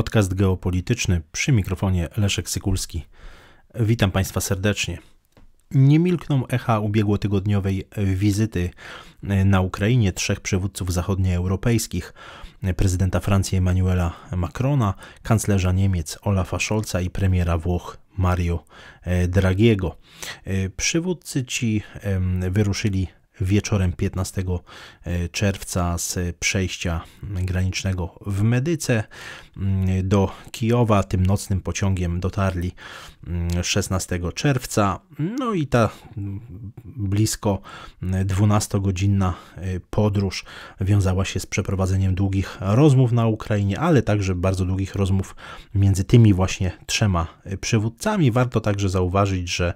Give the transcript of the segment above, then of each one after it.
Podcast geopolityczny przy mikrofonie Leszek Sykulski. Witam Państwa serdecznie. Nie milkną echa ubiegłotygodniowej wizyty e, na Ukrainie trzech przywódców zachodnioeuropejskich: prezydenta Francji Emmanuela Macrona, kanclerza Niemiec Olafa Scholza i premiera Włoch Mario e, Dragiego. E, przywódcy ci wyruszyli wieczorem 15 e, czerwca z przejścia granicznego w Medyce mm, do Kijowa. Tym nocnym pociągiem dotarli 16 mm, czerwca. No i ta mm, blisko 12-godzinna e, podróż wiązała się z przeprowadzeniem długich rozmów na Ukrainie, ale także bardzo długich rozmów między tymi właśnie trzema e, przywódcami. Warto także zauważyć, że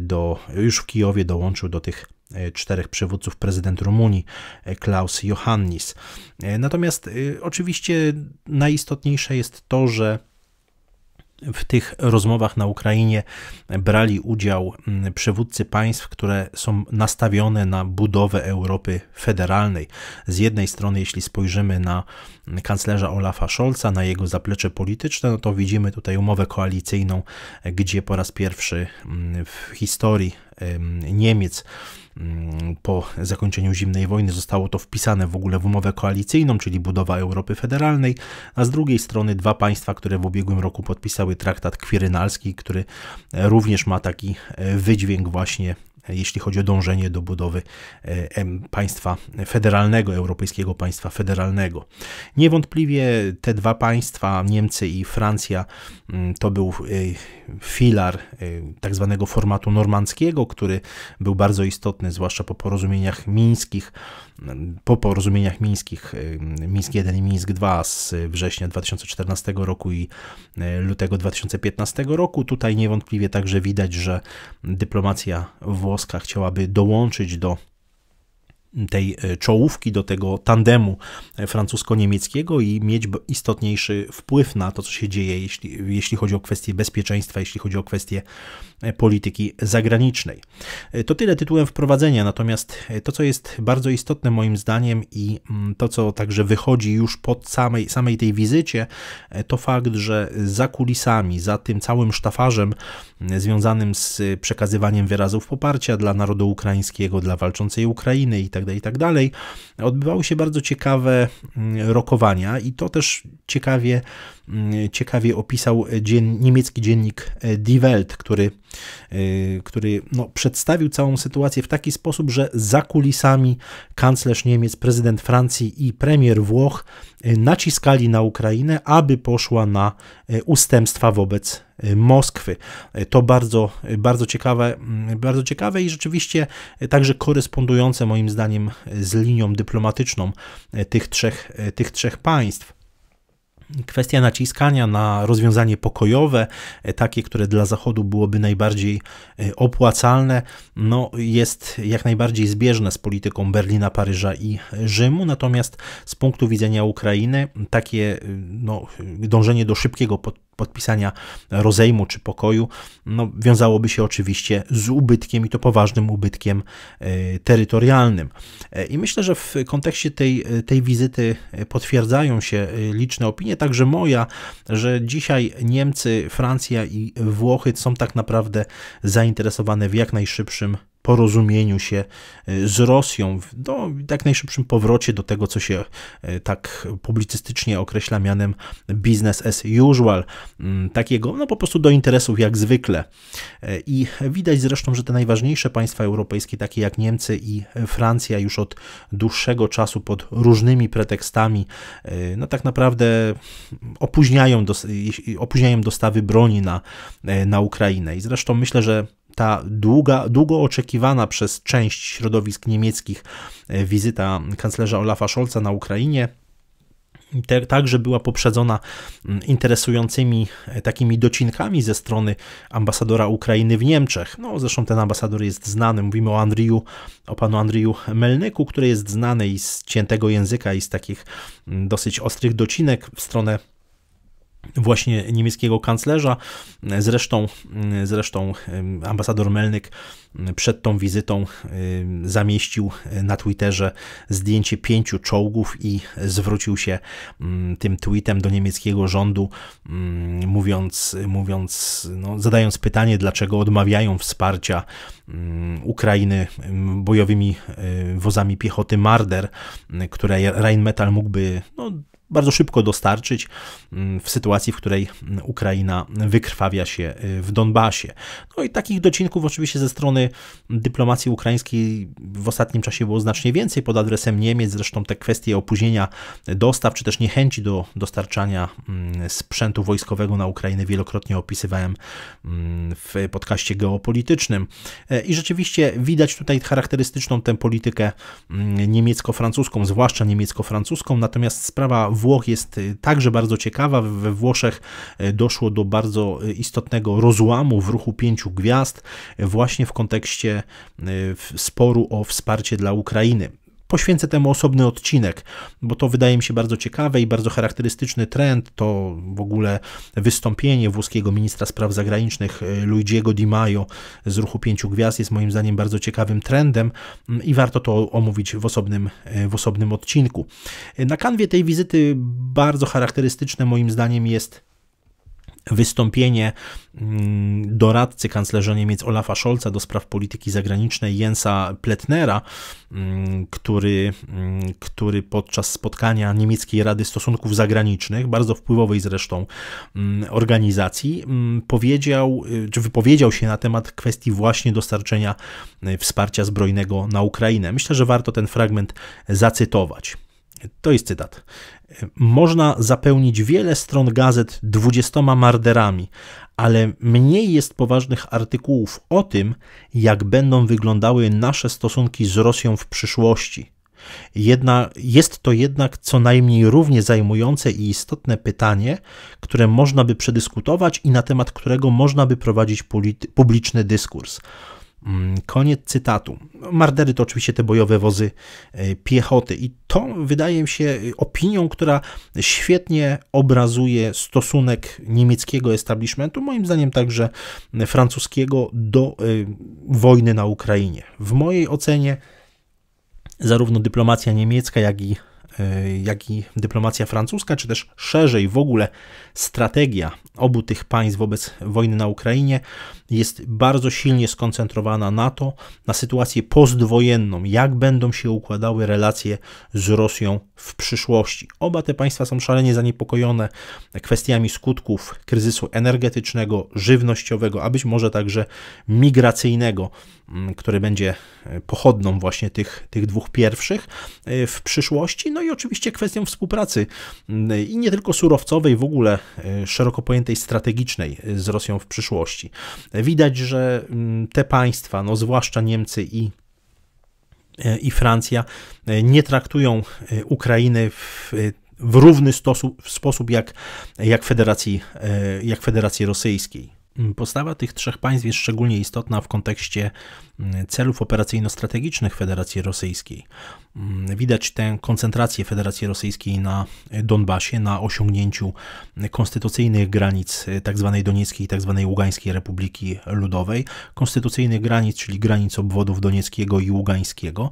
do, już w Kijowie dołączył do tych E, czterech przywódców prezydent Rumunii e, Klaus Johannis. E, natomiast oczywiście najistotniejsze jest to, że w tych rozmowach na Ukrainie brali udział przywódcy państw, które są nastawione na budowę Europy federalnej. Z jednej strony, jeśli spojrzymy na kanclerza Olafa Scholza, na jego zaplecze polityczne, no to widzimy tutaj umowę koalicyjną, gdzie po raz pierwszy w historii Niemiec Mm, po zakończeniu zimnej wojny zostało to wpisane w ogóle w umowę koalicyjną, czyli budowa Europy Federalnej, a z drugiej strony dwa państwa, które w ubiegłym roku podpisały traktat kwirynalski, który również ma taki e, wydźwięk właśnie jeśli chodzi o dążenie do budowy e, państwa federalnego, europejskiego państwa federalnego. Niewątpliwie te dwa państwa, Niemcy i Francja, mm, to był e, filar e, tak zwanego formatu normandzkiego, który był bardzo istotny, zwłaszcza po porozumieniach mińskich, mm, po porozumieniach mińskich, Mińsk 1 i Mińsk 2 z września 2014 roku i lutego 2015 roku. Tutaj niewątpliwie także widać, że dyplomacja Włoch Moskwa chciałaby dołączyć do tej e, czołówki, do tego tandemu e, francusko-niemieckiego i mieć istotniejszy wpływ na to, co się dzieje, jeśli, jeśli chodzi o kwestie bezpieczeństwa, jeśli chodzi o kwestie e, polityki zagranicznej. To tyle tytułem wprowadzenia, natomiast to, co jest bardzo istotne moim zdaniem i mm, to, co także wychodzi już pod samej, samej tej wizycie, to fakt, że za kulisami, za tym całym sztafarzem związanym z przekazywaniem wyrazów poparcia dla narodu ukraińskiego, dla walczącej Ukrainy itd., tak itd., itd. Tak odbywały się bardzo ciekawe mm, rokowania i to też ciekawie, mm, ciekawie opisał e, dzien, niemiecki dziennik e, Die Welt, który, e, który no, przedstawił całą sytuację w taki sposób, że za kulisami kanclerz Niemiec, prezydent Francji i premier Włoch naciskali na Ukrainę, aby poszła na ustępstwa wobec Y, Moskwy. Y, to bardzo, y, bardzo ciekawe, mm, bardzo ciekawe i rzeczywiście także korespondujące moim zdaniem z linią dyplomatyczną tych trzech, tych trzech państw. Kwestia naciskania na rozwiązanie pokojowe, takie, które dla Zachodu byłoby najbardziej opłacalne, no jest jak najbardziej zbieżne z polityką Berlina, Paryża i Rzymu. Natomiast z punktu widzenia Ukrainy, takie no, dążenie do szybkiego podpisania rozejmu czy pokoju, no, wiązałoby się oczywiście z ubytkiem i to poważnym ubytkiem e, terytorialnym. E, I myślę, że w kontekście tej, e, tej wizyty potwierdzają się liczne opinie, także moja, że dzisiaj Niemcy, Francja i Włochy są tak naprawdę zainteresowane w jak najszybszym porozumieniu się y, z Rosją, do no, jak najszybszym powrocie do tego, co się y, tak publicystycznie określa mianem business as usual, mm, takiego no po prostu do interesów jak zwykle. Y, I widać zresztą, że te najważniejsze państwa europejskie, takie jak Niemcy i Francja, już od dłuższego czasu pod różnymi pretekstami, no tak naprawdę opóźniają, opóźniają dostawy broni na, na Ukrainę. I zresztą myślę, że ta długa, długo oczekiwana przez część środowisk niemieckich e, wizyta kanclerza Olafa Scholza na Ukrainie także była poprzedzona mm, interesującymi e, takimi docinkami ze strony ambasadora Ukrainy w Niemczech. No, zresztą ten ambasador jest znany, mówimy o Andriju, o panu Andriju Melnyku, który jest znany i z ciętego języka i z takich mm, dosyć ostrych docinek w stronę właśnie niemieckiego kanclerza. Zresztą, zresztą ambasador Melnyk przed tą wizytą zamieścił na Twitterze zdjęcie pięciu czołgów i zwrócił się tym tweetem do niemieckiego rządu, mówiąc, mówiąc no, zadając pytanie, dlaczego odmawiają wsparcia Ukrainy bojowymi wozami piechoty Marder, które Rheinmetall mógłby no, bardzo szybko dostarczyć mm, w sytuacji, w której Ukraina wykrwawia się y, w Donbasie. No i takich docinków oczywiście ze strony dyplomacji ukraińskiej w ostatnim czasie było znacznie więcej pod adresem Niemiec, zresztą te kwestie opóźnienia dostaw, czy też niechęci do dostarczania mm, sprzętu wojskowego na Ukrainę wielokrotnie opisywałem mm, w podcaście geopolitycznym. E, I rzeczywiście widać tutaj charakterystyczną tę politykę niemiecko-francuską, zwłaszcza niemiecko-francuską, natomiast sprawa Włoch jest y, także bardzo ciekawa. We Włoszech y, doszło do bardzo y, istotnego rozłamu w ruchu pięciu gwiazd właśnie w kontekście sporu o wsparcie dla Ukrainy. Poświęcę temu osobny odcinek, bo to wydaje mi się bardzo ciekawe i bardzo charakterystyczny trend. To w ogóle wystąpienie włoskiego ministra spraw zagranicznych y, Luigiego Di Maio z ruchu Pięciu Gwiazd jest moim zdaniem bardzo ciekawym trendem mm, i warto to omówić w osobnym, y, w osobnym odcinku. Y, na kanwie tej wizyty bardzo charakterystyczne moim zdaniem jest Wystąpienie mm, doradcy kanclerza Niemiec Olafa Scholza do spraw polityki zagranicznej Jensa Pletnera, mm, który, mm, który podczas spotkania Niemieckiej Rady Stosunków Zagranicznych, bardzo wpływowej zresztą organizacji, powiedział, y, czy wypowiedział się na temat kwestii właśnie dostarczenia y, wsparcia zbrojnego na Ukrainę. Myślę, że warto ten fragment zacytować. To jest cytat. Można zapełnić wiele stron gazet dwudziestoma marderami, ale mniej jest poważnych artykułów o tym, jak będą wyglądały nasze stosunki z Rosją w przyszłości. Jedna, jest to jednak co najmniej równie zajmujące i istotne pytanie, które można by przedyskutować i na temat którego można by prowadzić publiczny dyskurs. Mm, koniec cytatu. Mardery to oczywiście te bojowe wozy e, piechoty, i to wydaje mi się e, opinią, która świetnie obrazuje stosunek niemieckiego establishmentu, moim zdaniem także francuskiego, do e, wojny na Ukrainie. W mojej ocenie, zarówno dyplomacja niemiecka, jak i E, jak i dyplomacja francuska, czy też szerzej w ogóle strategia obu tych państw wobec wojny na Ukrainie jest bardzo silnie skoncentrowana na to, na sytuację postwojenną, jak będą się układały relacje z Rosją w przyszłości. Oba te państwa są szalenie zaniepokojone kwestiami skutków kryzysu energetycznego, żywnościowego, a być może także migracyjnego który będzie e, pochodną właśnie tych, tych dwóch pierwszych e, w przyszłości. No i oczywiście kwestią współpracy i nie tylko surowcowej, w ogóle e, szeroko pojętej strategicznej z Rosją w przyszłości. Widać, że te państwa, no zwłaszcza Niemcy i i Francja nie traktują Ukrainy w w równy sposób, w sposób jak, jak, Federacji, jak Federacji Rosyjskiej. Mm, postawa tych trzech państw jest szczególnie istotna w kontekście mm, celów operacyjno-strategicznych Federacji Rosyjskiej. Mm, widać tę koncentrację Federacji Rosyjskiej na e, Donbasie, na osiągnięciu e, konstytucyjnych granic e, tzw. Tak Donieckiej i tzw. Tak Ługańskiej Republiki Ludowej, konstytucyjnych granic, czyli granic obwodów Donieckiego i Ługańskiego.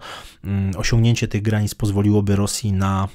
Osiągnięcie tych granic pozwoliłoby Rosji na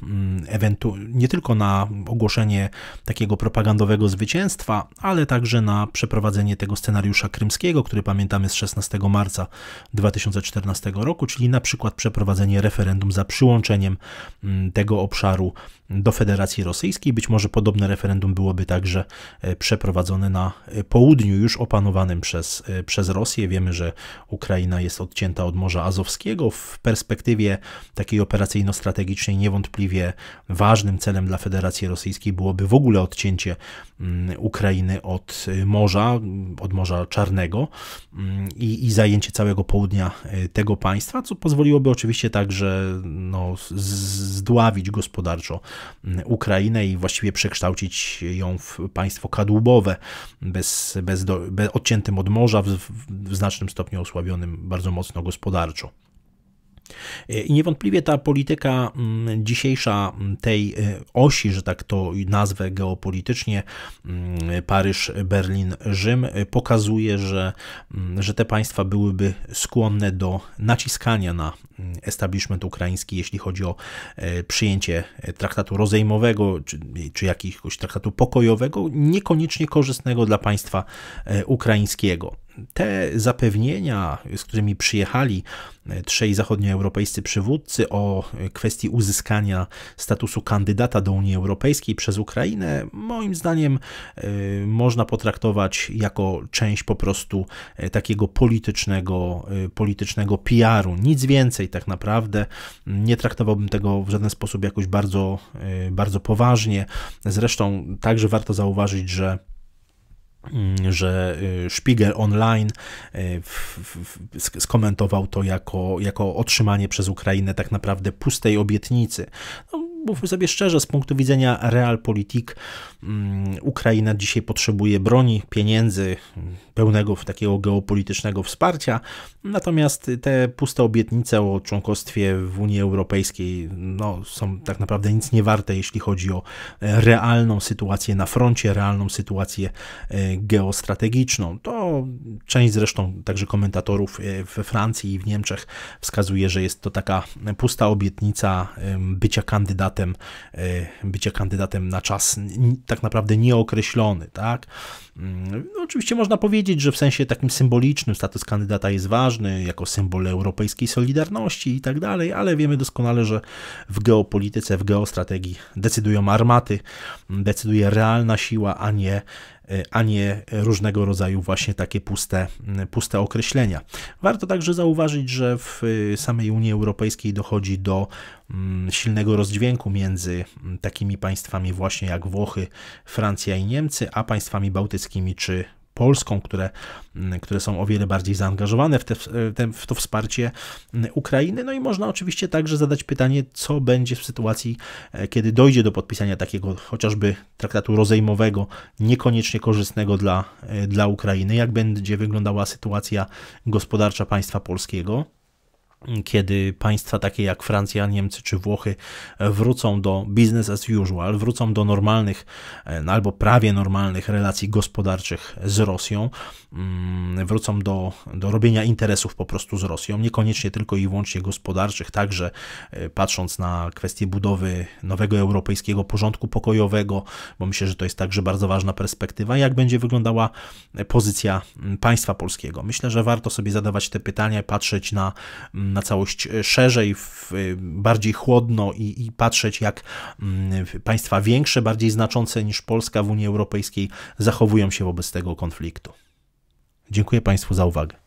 nie tylko na ogłoszenie takiego propagandowego zwycięstwa, ale także na przeprowadzenie przeprowadzenie tego scenariusza krymskiego, który pamiętamy z 16 marca 2014 roku, czyli na przykład przeprowadzenie referendum za przyłączeniem mm, tego obszaru do Federacji Rosyjskiej. Być może podobne referendum byłoby także e, przeprowadzone na e, południu już opanowanym przez, e, przez Rosję. Wiemy, że Ukraina jest odcięta od Morza Azowskiego. W perspektywie takiej operacyjno-strategicznej niewątpliwie ważnym celem dla Federacji Rosyjskiej byłoby w ogóle odcięcie mm, Ukrainy od morza, od Morza Czarnego mm, i, i zajęcie całego południa tego państwa, co pozwoliłoby oczywiście także no, zdławić gospodarczo Ukrainę i właściwie przekształcić ją w państwo kadłubowe, bez, bez, do, odciętym od morza, w, w znacznym stopniu osłabionym bardzo mocno gospodarczo. E, I niewątpliwie ta polityka mm, dzisiejsza mm, tej e, osi, że tak to nazwę geopolitycznie, mm, Paryż, Berlin, Rzym, e, pokazuje, że, że te państwa byłyby skłonne do naciskania na establishment ukraiński, jeśli chodzi o przyjęcie traktatu rozejmowego czy, czy jakiegoś traktatu pokojowego, niekoniecznie korzystnego dla państwa ukraińskiego te zapewnienia, z którymi przyjechali e, trzej zachodnioeuropejscy przywódcy o e, kwestii uzyskania statusu kandydata do Unii Europejskiej przez Ukrainę, moim zdaniem e, można potraktować jako część po prostu takiego politycznego, politycznego PR-u. Nic więcej tak naprawdę. Nie traktowałbym tego w żaden sposób jakoś bardzo, bardzo poważnie. Zresztą także warto zauważyć, że Mm, że y, Spiegel Online y, skomentował to jako, jako otrzymanie przez Ukrainę tak naprawdę pustej obietnicy. No, mówmy sobie szczerze, z punktu widzenia realpolitik mm, Ukraina dzisiaj potrzebuje broni, pieniędzy, pełnego takiego geopolitycznego wsparcia, natomiast te puste obietnice o członkostwie w Unii Europejskiej no, są tak naprawdę nic nie warte, jeśli chodzi o realną sytuację na froncie, realną sytuację e, geostrategiczną. To część zresztą także komentatorów e, we Francji i w Niemczech wskazuje, że jest to taka pusta obietnica bycia kandydatem kandydatem, e, bycia kandydatem na czas tak naprawdę nieokreślony, tak? Mm, no, oczywiście można powiedzieć, że w sensie takim symbolicznym status kandydata jest ważny, jako symbol europejskiej solidarności i tak dalej, ale wiemy doskonale, że w geopolityce, w geostrategii decydują armaty, decyduje realna siła, a nie Y, a nie różnego rodzaju właśnie takie puste, mm, puste określenia. Warto także zauważyć, że w y, samej Unii Europejskiej dochodzi do mm, silnego rozdźwięku między mm, takimi państwami właśnie jak Włochy, Francja i Niemcy, a państwami bałtyckimi czy Polską, które, mm, które są o wiele bardziej zaangażowane w, te, w e, to wsparcie mm, Ukrainy. No i można oczywiście także zadać pytanie, co będzie w sytuacji, e, kiedy dojdzie do podpisania takiego chociażby traktatu rozejmowego, niekoniecznie korzystnego dla, e, dla Ukrainy, jak będzie wyglądała sytuacja gospodarcza państwa polskiego kiedy państwa takie jak Francja, Niemcy czy Włochy wrócą do business as usual, wrócą do normalnych e, no albo prawie normalnych relacji gospodarczych z Rosją, mm, wrócą do, do robienia interesów po prostu z Rosją, niekoniecznie tylko i wyłącznie gospodarczych, także e, patrząc na kwestię budowy nowego europejskiego porządku pokojowego, bo myślę, że to jest także bardzo ważna perspektywa, jak będzie wyglądała e, pozycja państwa polskiego. Myślę, że warto sobie zadawać te pytania, patrzeć na na całość e, szerzej, e, bardziej chłodno i, i patrzeć, jak mm, państwa większe, bardziej znaczące niż Polska w Unii Europejskiej zachowują się wobec tego konfliktu. Dziękuję Państwu za uwagę.